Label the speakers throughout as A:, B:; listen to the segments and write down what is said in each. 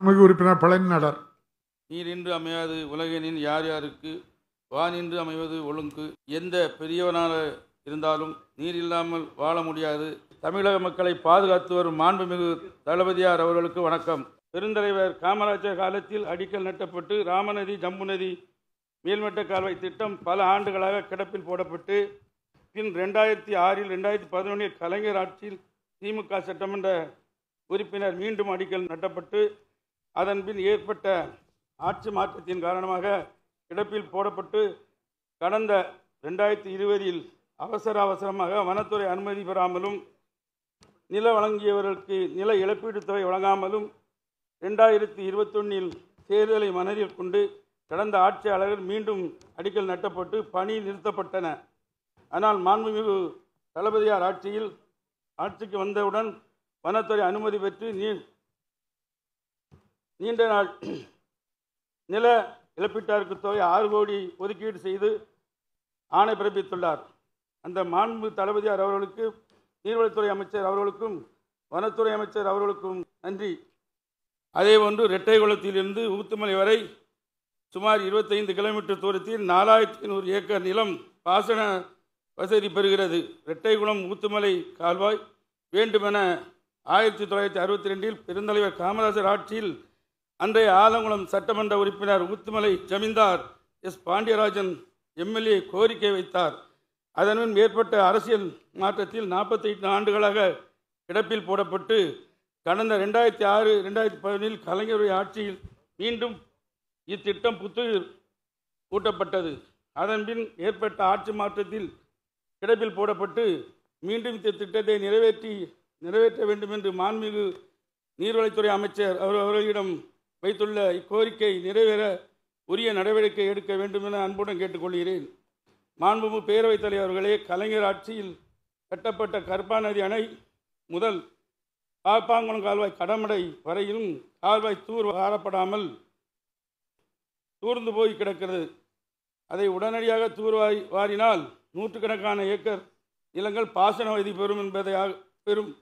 A: தமிழ் உறுப்பினர் பழனிநடர் நீர் இன்று அமையாது உலகினின் யார் யாருக்கு வான் இன்று அமைவது ஒழுங்கு எந்த பெரியவனாக இருந்தாலும் நீர் இல்லாமல் வாழ முடியாது தமிழக மக்களை பாதுகாத்து வரும் மாண்புமிகு தளபதியார் அவர்களுக்கு வணக்கம் பெருந்தலைவர் காமராஜர் காலத்தில் அடிக்கல் நட்டப்பட்டு ராமநதி ஜம்புநதி மேல்மட்ட கால்வாய் திட்டம் பல ஆண்டுகளாக கிடப்பில் போடப்பட்டு பின் ரெண்டாயிரத்தி ஆறில் ரெண்டாயிரத்தி பதினொன்றில் கலைஞர் ஆட்சியில் திமுக சட்டமன்ற உறுப்பினர் மீண்டும் அடிக்கல் நட்டப்பட்டு அதன்பின் ஏற்பட்ட ஆட்சி மாற்றத்தின் காரணமாக கிடப்பில் போடப்பட்டு கடந்த ரெண்டாயிரத்தி இருபதில் அவசர அவசரமாக வனத்துறை அனுமதி பெறாமலும் நில வழங்கியவர்களுக்கு நில இழப்பீடு தொகை வழங்காமலும் ரெண்டாயிரத்தி இருபத்தொன்னில் தேர்தலை மனதில் கொண்டு கடந்த ஆட்சியாளர்கள் மீண்டும் அடிக்கல் நட்டப்பட்டு பணி நிறுத்தப்பட்டன ஆனால் மாண்புமிகு தளபதியார் ஆட்சியில் ஆட்சிக்கு வந்தவுடன் வனத்துறை அனுமதி பெற்று நீ நீண்ட நாள் நில இழப்பீட்டாருக்கு தொகை ஆறு கோடி ஒதுக்கீடு செய்து ஆணை பிறப்பித்துள்ளார் அந்த மாண்பு தளபதியார் அவர்களுக்கு நீர்வளத்துறை அமைச்சர் அவர்களுக்கும் வனத்துறை அமைச்சர் அவர்களுக்கும் நன்றி அதே ஒன்று இருந்து ஊத்துமலை வரை சுமார் இருபத்தைந்து கிலோமீட்டர் தூரத்தில் நாலாயிரத்தி நூறு ஏக்கர் நிலம் பாசன வசதி பெறுகிறது ரெட்டைகுளம் ஊத்துமலை கால்வாய் வேண்டுமென ஆயிரத்தி தொள்ளாயிரத்தி அறுபத்தி ரெண்டில் பெருந்தலைவர் காமராஜர் ஆட்சியில் அன்றைய ஆலங்குளம் சட்டமன்ற உறுப்பினர் ஊத்துமலை ஜமீன்தார் எஸ் பாண்டியராஜன் எம்எல்ஏ கோரிக்கை வைத்தார் அதன்பின் மேற்பட்ட அரசியல் மாற்றத்தில் நாற்பத்தி எட்டு ஆண்டுகளாக கிடப்பில் போடப்பட்டு கடந்த ரெண்டாயிரத்தி ஆறு ரெண்டாயிரத்தி பதினில் கலைஞருடைய ஆட்சியில் மீண்டும் இத்திட்டம் புத்துயிர் ஊட்டப்பட்டது அதன்பின் ஏற்பட்ட ஆட்சி மாற்றத்தில் கிடப்பில் போடப்பட்டு மீண்டும் இந்த திட்டத்தை நிறைவேற்றி நிறைவேற்ற வேண்டும் என்று மாண்புமிகு நீர்வளத்துறை அமைச்சர் அவர் அவர்களிடம் வைத்துள்ள இக்கோரிக்கை நிறைவேற உரிய நடவடிக்கை எடுக்க வேண்டும் என அன்புடன் கேட்டுக்கொள்கிறேன் மாண்புமு பேரவைத் தலைவர்களே கலைஞர் ஆட்சியில் கட்டப்பட்ட கர்பா நதி அணை முதல் பாப்பாங்குளம் கால்வாய் கடமடை வரையிலும் கால்வாய் தூர் வாரப்படாமல் தூர்ந்து போய் கிடக்கிறது அதை உடனடியாக தூர்வாய் வாரினால் நூற்றுக்கணக்கான ஏக்கர் நிலங்கள் பாசன வயது பெறும் என்பதை பெறும்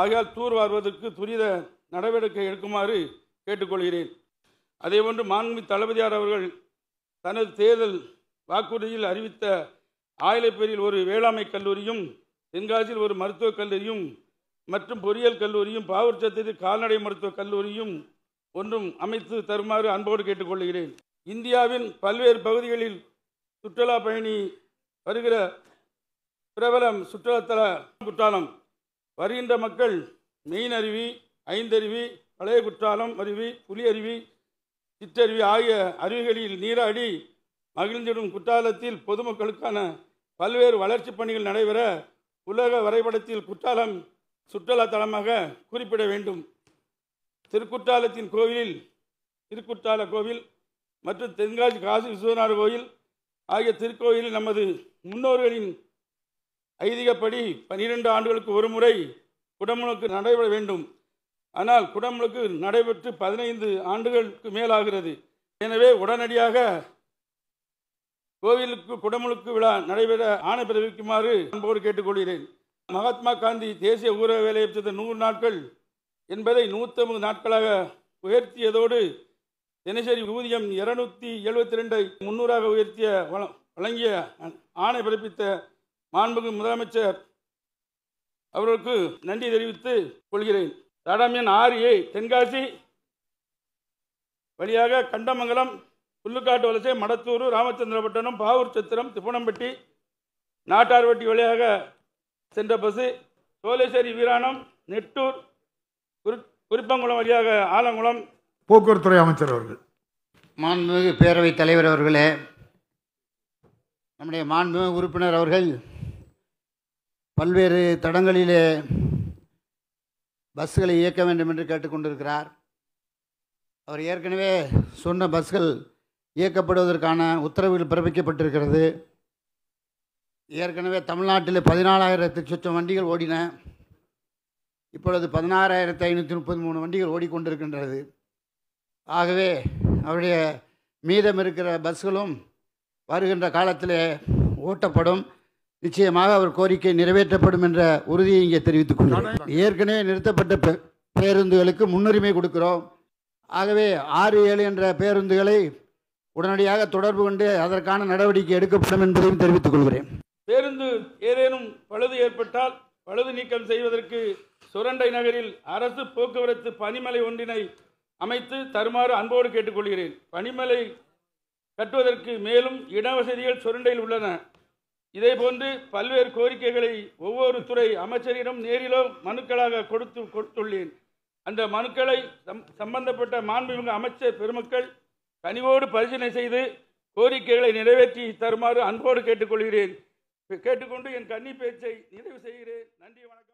A: ஆகையால் தூர் வார்வதற்கு துரித நடவடிக்கை எடுக்குமாறு கேட்டுக்கொள்கிறேன் அதேபோன்று மாண்பு தளபதியார் அவர்கள் தனது தேர்தல் வாக்குறுதியில் அறிவித்த ஆயிலப்பேரில் ஒரு வேளாண்மை கல்லூரியும் தென்காசியில் ஒரு மருத்துவக் கல்லூரியும் மற்றும் பொறியியல் கல்லூரியும் பாவூர்ச்சத்திற்கு கால்நடை மருத்துவக் கல்லூரியும் ஒன்றும் அமைத்து தருமாறு அன்போடு கேட்டுக்கொள்கிறேன் இந்தியாவின் பல்வேறு பகுதிகளில் சுற்றுலா பயணி வருகிற பிரபலம் சுற்றுலாத்தல குற்றாலம் வருகின்ற மக்கள் மெயின் அருவி ஐந்தருவி பழைய குற்றாலம் அருவி புலி அருவி சிற்றருவி ஆகிய அருவிகளில் நீராடி மகிழ்ந்திடும் குற்றாலத்தில் பொதுமக்களுக்கான பல்வேறு வளர்ச்சிப் பணிகள் நடைபெற உலக வரைபடத்தில் குற்றாலம் சுற்றுலா தளமாக குறிப்பிட வேண்டும் திருக்குற்றாலத்தின் கோவிலில் திருக்குற்றால கோவில் மற்றும் தென்காசி காசி விஸ்வநாத கோயில் ஆகிய திருக்கோயிலில் நமது முன்னோர்களின் ஐதிகப்படி பன்னிரெண்டு ஆண்டுகளுக்கு ஒரு முறை குடமுழுக்கு நடைபெற வேண்டும் ஆனால் குடமுழுக்கு நடைபெற்று பதினைந்து ஆண்டுகளுக்கு மேலாகிறது எனவே உடனடியாக கோவிலுக்கு குடமுழுக்கு விழா நடைபெற ஆணை பிறப்பிக்குமாறு அன்போடு கேட்டுக்கொள்கிறேன் மகாத்மா காந்தி தேசிய ஊரக வேலை திட்ட நூறு நாட்கள் என்பதை நூற்றம்பது நாட்களாக உயர்த்தியதோடு தினசரி ஊதியம் இருநூத்தி எழுபத்தி ரெண்டை முன்னூறாக உயர்த்திய வழங்கிய ஆணை பிறப்பித்த மாண்புமிகு முதலமைச்சர் அவர்களுக்கு நன்றி தெரிவித்து கொள்கிறேன் தாடாமியன் ஆறு ஏ தென்காசி வழியாக கண்டமங்கலம் புல்லுக்காட்டு வலசை மடத்தூர் ராமச்சந்திரபட்டணம் பாவூர் சத்திரம் திப்புணம்பட்டி நாட்டார்பட்டி வழியாக சென்ற பஸ்ஸு சோலேஸ்வரி வீராணம் நெட்டூர் குறி குறிப்பங்குளம் வழியாக ஆலங்குளம் போக்குவரத்துறை அமைச்சர் அவர்கள்
B: மாண்புமிகு பேரவைத் தலைவர் அவர்களே நம்முடைய மாண்புமிகு உறுப்பினர் அவர்கள் பல்வேறு தடங்களிலே பஸ்களை இயக்க வேண்டும் என்று கேட்டுக்கொண்டிருக்கிறார் அவர் ஏற்கனவே சொன்ன பஸ்கள் இயக்கப்படுவதற்கான உத்தரவுகள் பிறப்பிக்கப்பட்டிருக்கிறது ஏற்கனவே தமிழ்நாட்டில் பதினாலாயிரத்து சுற்றம் வண்டிகள் ஓடின இப்பொழுது பதினாறாயிரத்து ஐநூற்றி முப்பத்தி மூணு வண்டிகள் ஓடிக்கொண்டிருக்கின்றது ஆகவே அவருடைய மீதம் இருக்கிற பஸ்களும் வருகின்ற காலத்தில் ஓட்டப்படும் நிச்சயமாக அவர் கோரிக்கை நிறைவேற்றப்படும் என்ற உறுதியை இங்கே தெரிவித்துக் கொள்கிறேன் ஏற்கனவே நிறுத்தப்பட்ட பேருந்துகளுக்கு முன்னுரிமை கொடுக்கிறோம் ஆகவே ஆறு ஏழு என்ற பேருந்துகளை உடனடியாக தொடர்பு கொண்டு அதற்கான நடவடிக்கை எடுக்கப்படும் என்பதையும் தெரிவித்துக் கொள்கிறேன்
A: பேருந்து ஏதேனும் பழுது ஏற்பட்டால் பழுது நீக்கம் செய்வதற்கு சுரண்டை நகரில் அரசு போக்குவரத்து பனிமலை ஒன்றினை அமைத்து தருமாறு அன்போடு கேட்டுக்கொள்கிறேன் பனிமலை கட்டுவதற்கு மேலும் இடவசதிகள் சுரண்டையில் உள்ளன இதே போன்று பல்வேறு கோரிக்கைகளை ஒவ்வொரு துறை அமைச்சரிடம் நேரிலோ மனுக்களாக கொடுத்து கொடுத்துள்ளேன் அந்த மனுக்களை சம்பந்தப்பட்ட மாண்புமிகு அமைச்சர் பெருமக்கள் கனிவோடு பரிசீலனை செய்து கோரிக்கைகளை நிறைவேற்றி தருமாறு அன்போடு கேட்டுக்கொள்கிறேன் கேட்டுக்கொண்டு என் கன்னி பேச்சை நிறைவு செய்கிறேன் நன்றி வணக்கம்